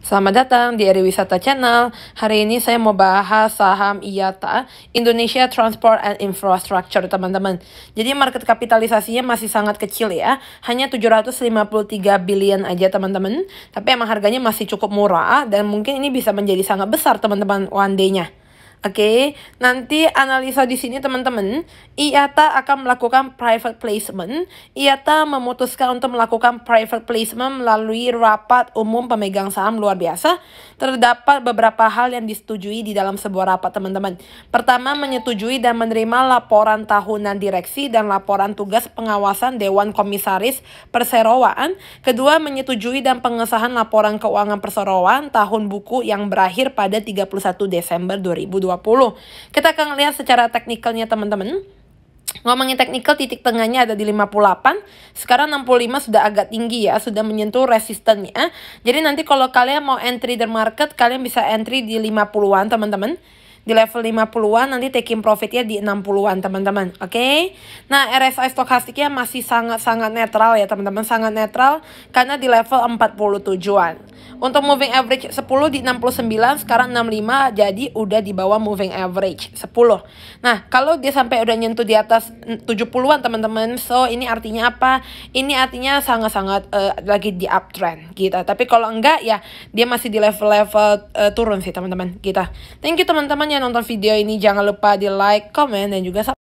Selamat datang di Eri Wisata Channel. Hari ini saya mau bahas saham IATA, Indonesia Transport and Infrastructure, teman-teman. Jadi market kapitalisasinya masih sangat kecil ya, hanya 753 billion aja, teman-teman. Tapi emang harganya masih cukup murah dan mungkin ini bisa menjadi sangat besar, teman-teman, one day-nya. Oke, okay? nanti analisa di sini teman-teman, IATA akan melakukan private placement. IATA memutuskan untuk melakukan private placement melalui rapat umum pemegang saham luar biasa. Terdapat beberapa hal yang disetujui di dalam sebuah rapat teman-teman. Pertama, menyetujui dan menerima laporan tahunan direksi dan laporan tugas pengawasan Dewan Komisaris Perseroan Kedua, menyetujui dan pengesahan laporan keuangan perseroan tahun buku yang berakhir pada 31 Desember 2020. Kita akan lihat secara teknikalnya teman-teman. Ngomongin teknikal titik tengahnya ada di 58 Sekarang 65 sudah agak tinggi ya Sudah menyentuh resistennya Jadi nanti kalau kalian mau entry the market Kalian bisa entry di 50an teman-teman di level 50-an nanti taking profitnya di 60-an teman-teman oke okay? nah RSI stokastiknya masih sangat-sangat netral ya teman-teman sangat netral karena di level 47-an untuk moving average 10 di 69 sekarang 65 jadi udah di bawah moving average 10 nah kalau dia sampai udah nyentuh di atas 70-an teman-teman so ini artinya apa ini artinya sangat-sangat uh, lagi di uptrend gitu tapi kalau enggak ya dia masih di level-level uh, turun sih teman-teman kita thank you teman-teman yang nonton video ini jangan lupa di like, comment, dan juga subscribe.